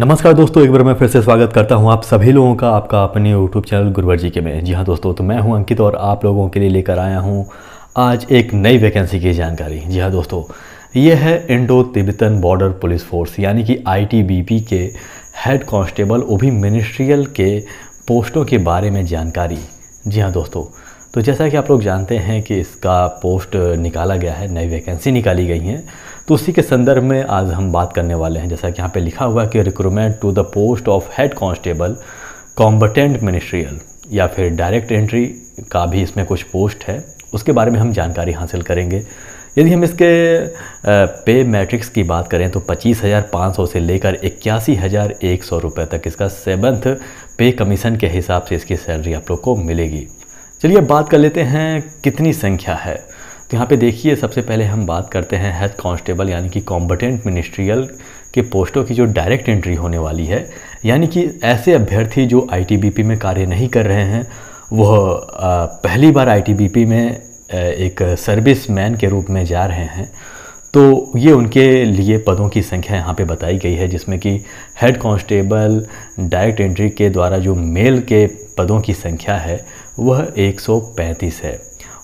नमस्कार दोस्तों एक बार मैं फिर से स्वागत करता हूं आप सभी लोगों का आपका अपने यूट्यूब चैनल गुरुवर जी के में जी हाँ दोस्तों तो मैं हूं अंकित और आप लोगों के लिए लेकर आया हूं आज एक नई वैकेंसी की जानकारी जी हाँ दोस्तों ये है Indo Tibetan border police force यानी कि आई के हेड कॉन्स्टेबल वो भी मिनिस्ट्रियल के पोस्टों के बारे में जानकारी जी हाँ दोस्तों तो जैसा कि आप लोग जानते हैं कि इसका पोस्ट निकाला गया है नई वैकेंसी निकाली गई हैं तो उसी के संदर्भ में आज हम बात करने वाले हैं जैसा कि यहाँ पे लिखा हुआ है कि recruitment to the post of head constable combatant ministerial या फिर डायरेक्ट एंट्री का भी इसमें कुछ पोस्ट है उसके बारे में हम जानकारी हासिल करेंगे यदि हम इसके पे मैट्रिक्स की बात करें तो 25,500 से लेकर इक्यासी हज़ार एक सौ रुपये तक इसका सेवन्थ पे कमीशन के हिसाब से इसकी सैलरी आप लोग को मिलेगी चलिए बात कर लेते हैं कितनी संख्या है तो यहाँ पे देखिए सबसे पहले हम बात करते हैं हेड कांस्टेबल यानी कि कॉम्पटेंट मिनिस्ट्रियल के पोस्टों की जो डायरेक्ट एंट्री होने वाली है यानी कि ऐसे अभ्यर्थी जो आईटीबीपी में कार्य नहीं कर रहे हैं वह पहली बार आईटीबीपी में एक सर्विस मैन के रूप में जा रहे हैं तो ये उनके लिए पदों की संख्या यहाँ पे बताई गई है जिसमें कि हेड कांस्टेबल डायरेक्ट एंट्री के द्वारा जो मेल के पदों की संख्या है वह 135 है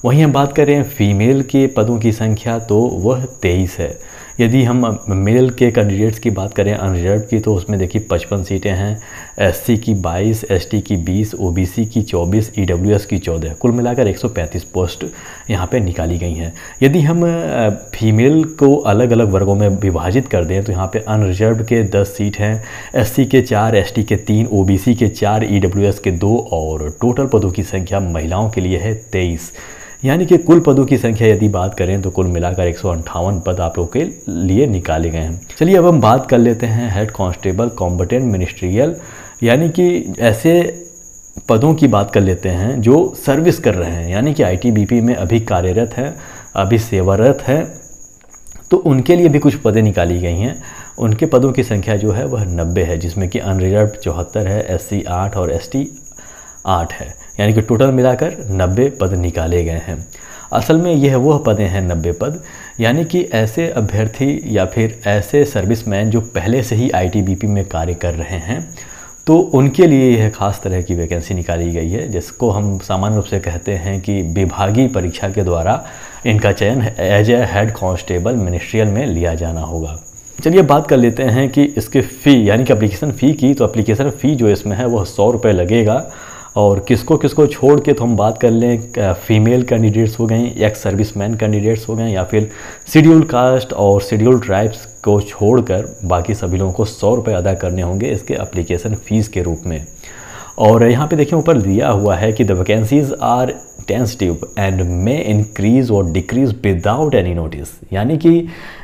वहीं हम बात करें फीमेल के पदों की संख्या तो वह तेईस है यदि हम मेल के कैंडिडेट्स की बात करें अनरिजर्व की तो उसमें देखिए पचपन सीटें हैं एससी की बाईस एसटी की बीस ओबीसी की चौबीस ईडब्ल्यूएस e की चौदह कुल मिलाकर एक पोस्ट यहाँ पे निकाली गई हैं यदि हम फीमेल को अलग अलग वर्गों में विभाजित कर दें तो यहाँ पे अनरिजर्व के दस सीट हैं एस के चार एस के तीन ओ के चार ई e के दो और टोटल पदों की संख्या महिलाओं के लिए है तेईस यानी कि कुल पदों की संख्या यदि बात करें तो कुल मिलाकर एक पद आप लोगों के लिए निकाले गए हैं चलिए अब हम बात कर लेते हैं हेड कांस्टेबल कॉम्बटेंट मिनिस्ट्रियल यानी कि ऐसे पदों की बात कर लेते हैं जो सर्विस कर रहे हैं यानी कि आईटीबीपी में अभी कार्यरत हैं अभी सेवारत हैं तो उनके लिए भी कुछ पदें निकाली गई हैं उनके पदों की संख्या जो है वह नब्बे है जिसमें कि अनरिजर्व चौहत्तर है एस सी आठ और एस टी आठ है यानी कि टोटल मिलाकर 90 पद निकाले गए हैं असल में यह वह पदें हैं नब्बे पद यानी कि ऐसे अभ्यर्थी या फिर ऐसे सर्विसमैन जो पहले से ही आईटीबीपी में कार्य कर रहे हैं तो उनके लिए यह खास तरह की वैकेंसी निकाली गई है जिसको हम सामान्य रूप से कहते हैं कि विभागीय परीक्षा के द्वारा इनका चयन as a head constable ministerial में लिया जाना होगा चलिए बात कर लेते हैं कि इसके फ़ी यानी कि अप्लीकेशन फ़ी की तो अप्लीकेशन फ़ी जो इसमें है वह सौ रुपये लगेगा और किसको किसको छोड़ के तो हम बात कर लें फीमेल कैंडिडेट्स हो गए एक्स सर्विस मैन कैंडिडेट्स हो गए या फिर शेड्यूल कास्ट और शेड्यूल ट्राइब्स को छोड़कर बाकी सभी लोगों को सौ रुपये अदा करने होंगे इसके अप्लीकेशन फ़ीस के रूप में और यहाँ पे देखिए ऊपर दिया हुआ है कि the vacancies are tentative and may increase और डिक्रीज विदाउट एनी नोटिस यानी कि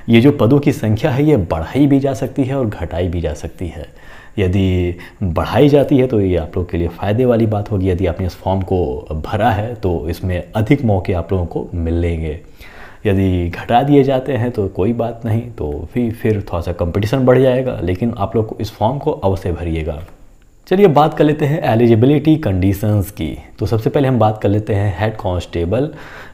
ये जो पदों की संख्या है ये बढ़ाई भी जा सकती है और घटाई भी जा सकती है यदि बढ़ाई जाती है तो ये आप लोग के लिए फ़ायदे वाली बात होगी यदि आपने इस फॉर्म को भरा है तो इसमें अधिक मौके आप लोगों को मिलेंगे यदि घटा दिए जाते हैं तो कोई बात नहीं तो फिर फिर थोड़ा सा कंपटीशन बढ़ जाएगा लेकिन आप लोग इस फॉर्म को अवश्य भरिएगा चलिए बात कर लेते हैं एलिजिबिलिटी कंडीशंस की तो सबसे पहले हम बात कर लेते हैं हेड कांस्टेबल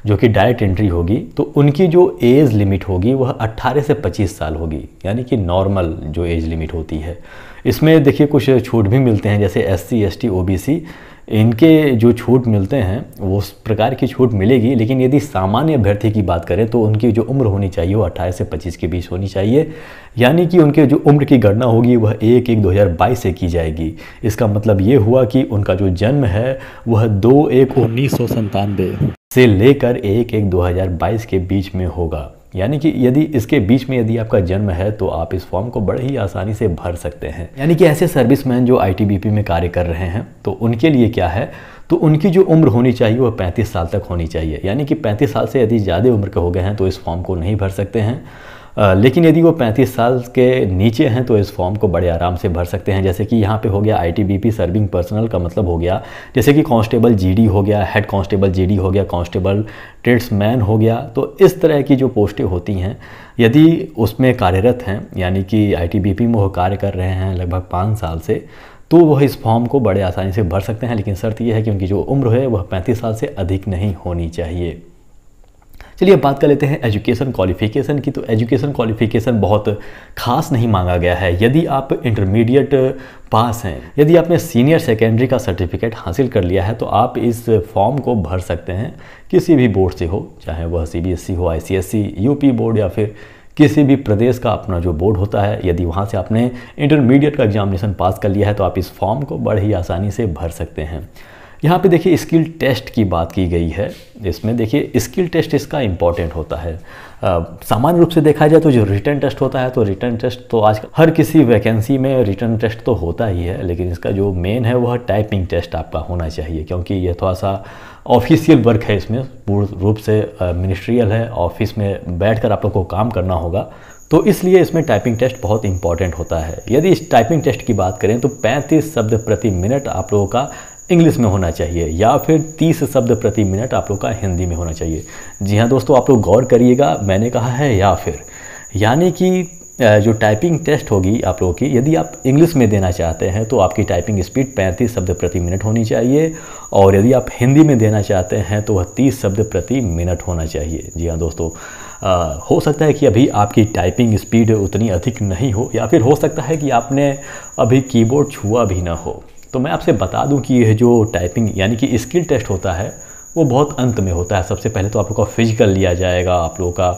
जो कि डायरेक्ट एंट्री होगी तो उनकी जो एज लिमिट होगी वह 18 से 25 साल होगी यानी कि नॉर्मल जो एज लिमिट होती है इसमें देखिए कुछ छूट भी मिलते हैं जैसे S C S T O B C इनके जो छूट मिलते हैं वो उस प्रकार की छूट मिलेगी लेकिन यदि सामान्य अभ्यर्थी की बात करें तो उनकी जो उम्र होनी चाहिए वो अट्ठाईस से पच्चीस के बीच होनी चाहिए यानी कि उनके जो उम्र की गणना होगी वह एक एक दो हज़ार बाईस से की जाएगी इसका मतलब ये हुआ कि उनका जो जन्म है वह दो एक उन्नीस सौ से लेकर एक एक दो हज़ार बाईस के बीच में होगा यानी कि यदि इसके बीच में यदि आपका जन्म है तो आप इस फॉर्म को बड़े ही आसानी से भर सकते हैं यानी कि ऐसे सर्विसमैन जो आईटीबीपी में कार्य कर रहे हैं तो उनके लिए क्या है तो उनकी जो उम्र होनी चाहिए वह 35 साल तक होनी चाहिए यानी कि 35 साल से यदि ज़्यादा उम्र के हो गए हैं तो इस फॉर्म को नहीं भर सकते हैं लेकिन यदि वो 35 साल के नीचे हैं तो इस फॉर्म को बड़े आराम से भर सकते हैं जैसे कि यहाँ पे हो गया आईटीबीपी सर्विंग पर्सनल का मतलब हो गया जैसे कि कांस्टेबल जीडी हो गया हेड कांस्टेबल जीडी हो गया कांस्टेबल ट्रेड्समैन हो गया तो इस तरह की जो पोस्टें होती हैं यदि उसमें कार्यरत हैं यानी कि पी में वो कार्य कर रहे हैं लगभग पाँच साल से तो वह इस फॉर्म को बड़े आसानी से भर सकते हैं लेकिन शर्त यह है कि उनकी जो उम्र है वह पैंतीस साल से अधिक नहीं होनी चाहिए चलिए बात कर लेते हैं एजुकेशन क्वालिफिकेशन की तो एजुकेशन क्वालिफिकेशन बहुत खास नहीं मांगा गया है यदि आप इंटरमीडिएट पास हैं यदि आपने सीनियर सेकेंडरी का सर्टिफिकेट हासिल कर लिया है तो आप इस फॉर्म को भर सकते हैं किसी भी बोर्ड से हो चाहे वह सी e हो आई यूपी बोर्ड या फिर किसी भी प्रदेश का अपना जो बोर्ड होता है यदि वहाँ से आपने इंटरमीडिएट का एग्जामिनेशन पास कर लिया है तो आप इस फॉर्म को बड़े ही आसानी से भर सकते हैं यहाँ पे देखिए स्किल टेस्ट की बात की गई है इसमें देखिए स्किल टेस्ट इसका इम्पॉर्टेंट होता है सामान्य रूप से देखा जाए तो जो रिटर्न टेस्ट होता है तो रिटर्न टेस्ट तो आज हर किसी वैकेंसी में रिटर्न टेस्ट तो होता ही है लेकिन इसका जो मेन है वह टाइपिंग टेस्ट आपका होना चाहिए क्योंकि यह थोड़ा सा ऑफिशियल वर्क है इसमें पूर्ण रूप से मिनिस्ट्रियल है ऑफिस में कर आप लोग को काम करना होगा तो इसलिए इसमें टाइपिंग टेस्ट बहुत इंपॉर्टेंट होता है यदि इस टाइपिंग टेस्ट की बात करें तो 35 शब्द प्रति मिनट आप लोगों का इंग्लिश में होना चाहिए या फिर तीस शब्द प्रति मिनट आप लोग का हिंदी में होना चाहिए जी हाँ दोस्तों आप लोग गौर करिएगा मैंने कहा है या फिर यानी कि जो टाइपिंग टेस्ट होगी आप लोगों की यदि आप इंग्लिश में देना चाहते हैं तो आपकी टाइपिंग स्पीड 35 शब्द प्रति मिनट होनी चाहिए और यदि आप हिंदी में देना चाहते हैं तो वह तीस शब्द प्रति मिनट होना चाहिए जी हाँ दोस्तों आ, हो सकता है कि अभी आपकी टाइपिंग स्पीड उतनी अधिक नहीं हो या फिर हो सकता है कि आपने अभी कीबोर्ड छुआ भी ना हो तो मैं आपसे बता दूं कि यह जो टाइपिंग यानी कि स्किल टेस्ट होता है वो बहुत अंत में होता है सबसे पहले तो आप लोग का फिजिकल लिया जाएगा आप लोगों का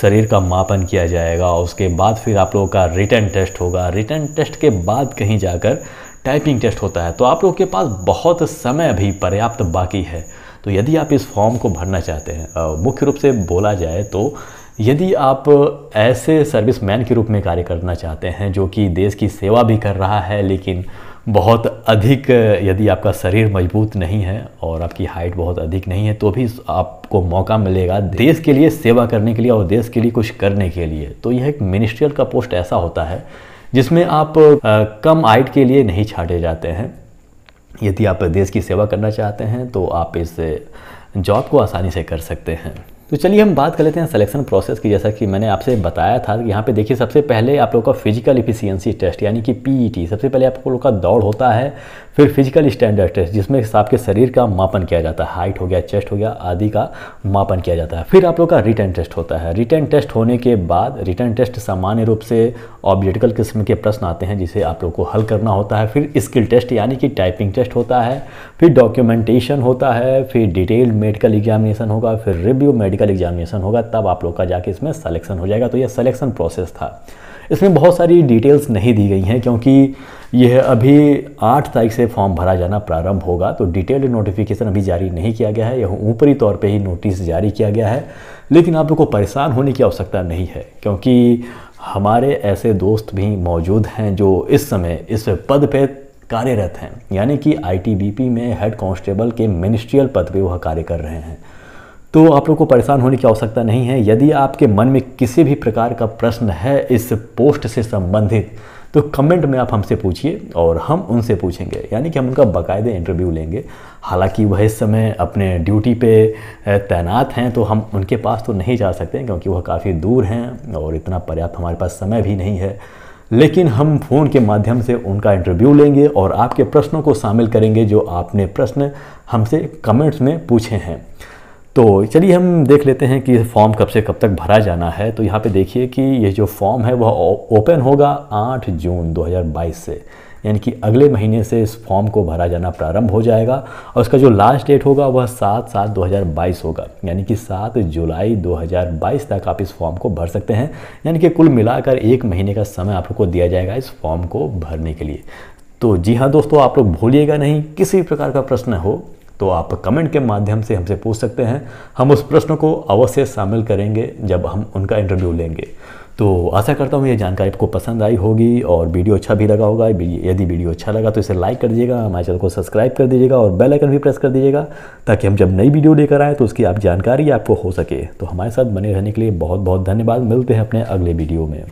शरीर का मापन किया जाएगा उसके बाद फिर आप लोगों का रिटर्न टेस्ट होगा रिटर्न टेस्ट के बाद कहीं जाकर टाइपिंग टेस्ट होता है तो आप लोग के पास बहुत समय भी पर्याप्त बाकी है तो यदि आप इस फॉर्म को भरना चाहते हैं मुख्य रूप से बोला जाए तो यदि आप ऐसे सर्विस मैन के रूप में कार्य करना चाहते हैं जो कि देश की सेवा भी कर रहा है लेकिन बहुत अधिक यदि आपका शरीर मजबूत नहीं है और आपकी हाइट बहुत अधिक नहीं है तो भी आपको मौका मिलेगा देश के लिए सेवा करने के लिए और देश के लिए कुछ करने के लिए तो यह एक मिनिस्ट्रियल का पोस्ट ऐसा होता है जिसमें आप कम हाइट के लिए नहीं छाटे जाते हैं यदि आप देश की सेवा करना चाहते हैं तो आप इस जॉब को आसानी से कर सकते हैं तो चलिए हम बात कर लेते हैं सिलेक्शन प्रोसेस की जैसा कि मैंने आपसे बताया था कि यहाँ पे देखिए सबसे पहले आप लोग का फिजिकल इफिशियंसी टेस्ट यानी कि पीईटी e सबसे पहले आप लोगों का दौड़ होता है फिर फिजिकल स्टैंडर्ड टेस्ट जिसमें आपके शरीर का मापन किया जाता है हाइट हो गया चेस्ट हो गया आदि का मापन किया जाता है फिर आप लोग का रिटर्न टेस्ट होता है रिटर्न टेस्ट होने के बाद रिटर्न टेस्ट सामान्य रूप से ऑब्जेटिकल किस्म के प्रश्न आते हैं जिसे आप लोग को हल करना होता है फिर स्किल टेस्ट यानी कि टाइपिंग टेस्ट होता है फिर डॉक्यूमेंटेशन होता है फिर डिटेल्ड मेडिकल एग्जामिनेशन होगा फिर रिव्यू मेडिकल मेडिकल एग्जामिनेशन होगा तब आप लोग का जाके इसमें सलेक्शन हो जाएगा तो यह सलेक्शन प्रोसेस था इसमें बहुत सारी डिटेल्स नहीं दी गई हैं क्योंकि यह अभी आठ तारीख से फॉर्म भरा जाना प्रारंभ होगा तो डिटेल्ड नोटिफिकेशन अभी जारी नहीं किया गया है यह ऊपरी तौर पे ही नोटिस जारी किया गया है लेकिन आप लोग को परेशान होने की आवश्यकता नहीं है क्योंकि हमारे ऐसे दोस्त भी मौजूद हैं जो इस समय इस पद पर कार्यरत हैं यानी कि आई में हेड कॉन्स्टेबल के मिनिस्ट्रियल पद पर वह कार्य कर रहे हैं तो आप लोग को परेशान होने की आवश्यकता नहीं है यदि आपके मन में किसी भी प्रकार का प्रश्न है इस पोस्ट से संबंधित तो कमेंट में आप हमसे पूछिए और हम उनसे पूछेंगे यानी कि हम उनका बाकायदे इंटरव्यू लेंगे हालांकि वह इस समय अपने ड्यूटी पे तैनात हैं तो हम उनके पास तो नहीं जा सकते क्योंकि वह काफ़ी दूर हैं और इतना पर्याप्त हमारे पास समय भी नहीं है लेकिन हम फ़ोन के माध्यम से उनका इंटरव्यू लेंगे और आपके प्रश्नों को शामिल करेंगे जो आपने प्रश्न हमसे कमेंट्स में पूछे हैं तो चलिए हम देख लेते हैं कि फॉर्म कब से कब तक भरा जाना है तो यहाँ पे देखिए कि ये जो फॉर्म है वह ओपन होगा 8 जून 2022 से यानी कि अगले महीने से इस फॉर्म को भरा जाना प्रारंभ हो जाएगा और इसका जो लास्ट डेट होगा वह सात सात 2022 होगा यानी कि सात जुलाई 2022 तक आप इस फॉर्म को भर सकते हैं यानी कि कुल मिलाकर एक महीने का समय आपको दिया जाएगा इस फॉर्म को भरने के लिए तो जी हाँ दोस्तों आप लोग भूलिएगा नहीं किसी प्रकार का प्रश्न हो तो आप कमेंट के माध्यम से हमसे पूछ सकते हैं हम उस प्रश्न को अवश्य शामिल करेंगे जब हम उनका इंटरव्यू लेंगे तो आशा करता हूँ ये जानकारी आपको पसंद आई होगी और वीडियो अच्छा भी लगा होगा यदि वीडियो अच्छा लगा तो इसे लाइक कर दीजिएगा हमारे चैनल को सब्सक्राइब कर दीजिएगा और बेल आइकन भी प्रेस कर दीजिएगा ताकि हम जब नई वीडियो लेकर आएँ तो उसकी आप जानकारी आपको हो सके तो हमारे साथ बने रहने के लिए बहुत बहुत धन्यवाद मिलते हैं अपने अगले वीडियो में